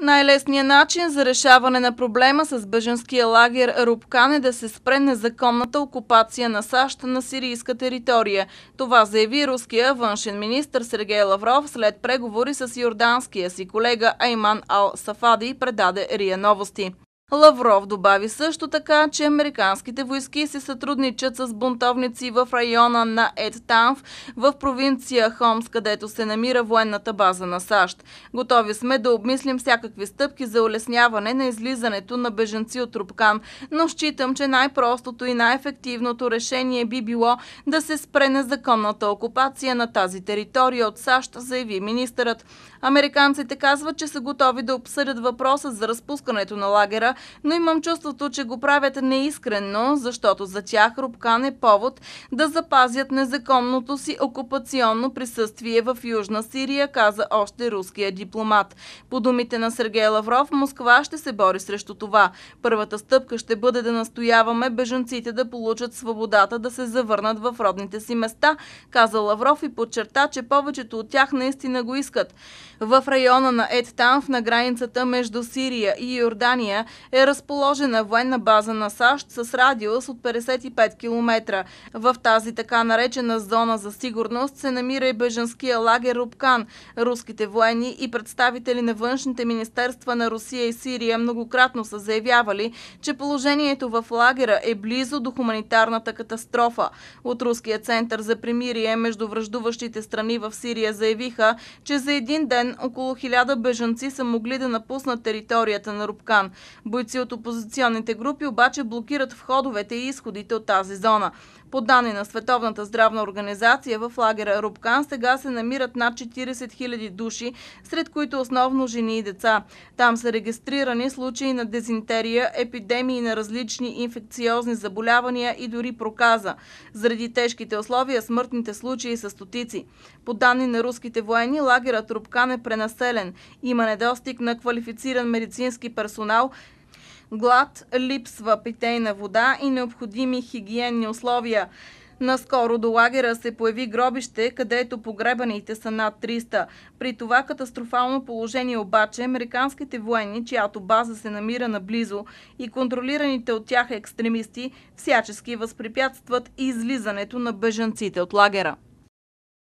Най-лесният начин за решаване на проблема с бъженския лагер Рубкан е да се спре незаконната окупация на САЩ на сирийска територия. Това заяви руския външен министр Сергей Лавров след преговори с йорданския си колега Айман Ал-Сафади и предаде РИА новости. Лавров добави също така, че американските войски се сътрудничат с бунтовници в района на Едтанф в провинция Хомс, където се намира военната база на САЩ. Готови сме да обмислим всякакви стъпки за улесняване на излизането на беженци от Рубкан, но считам, че най-простото и най-ефективното решение би било да се спре незаконната окупация на тази територия от САЩ, заяви министърът. Американците казват, че са готови да обсъдят въпроса за разпускането на лагера, но имам чувството, че го правят неискренно, защото за тях Рубкан е повод да запазят незаконното си окупационно присъствие в Южна Сирия, каза още руския дипломат. По думите на Сергей Лавров, Москва ще се бори срещу това. Първата стъпка ще бъде да настояваме бежанците да получат свободата да се завърнат в родните си места, каза Лавров и подчерта, че повечето от тях наистина го искат. В района на Еттанф на границата между Сирия и Йордания е разположена военна база на САЩ с радиус от 55 км. В тази така наречена зона за сигурност се намира и беженския лагер Рубкан. Руските военни и представители на външните министерства на Русия и Сирия многократно са заявявали, че положението в лагера е близо до хуманитарната катастрофа. От Руския център за примирие между връждуващите страни в Сирия заявиха, че за един ден около 1000 беженци са могли да напуснат територията на Рубкан. Бойци от опозиционните групи обаче блокират входовете и изходите от тази зона. По данни на Световната здравна организация, в лагера Рубкан сега се намират над 40 000 души, сред които основно жени и деца. Там са регистрирани случаи на дезинтерия, епидемии на различни инфекциозни заболявания и дори проказа. Заради тежките условия смъртните случаи са стотици. По данни на руските военни, лагерът Рубкан е пренаселен. Има недостиг на квалифициран медицински персонал, глад, липсва питейна вода и необходими хигиенни условия. Наскоро до лагера се появи гробище, където погребаните са над 300. При това катастрофално положение обаче, американските военни, чиято база се намира наблизо и контролираните от тях екстремисти, всячески възпрепятстват излизането на бежанците от лагера.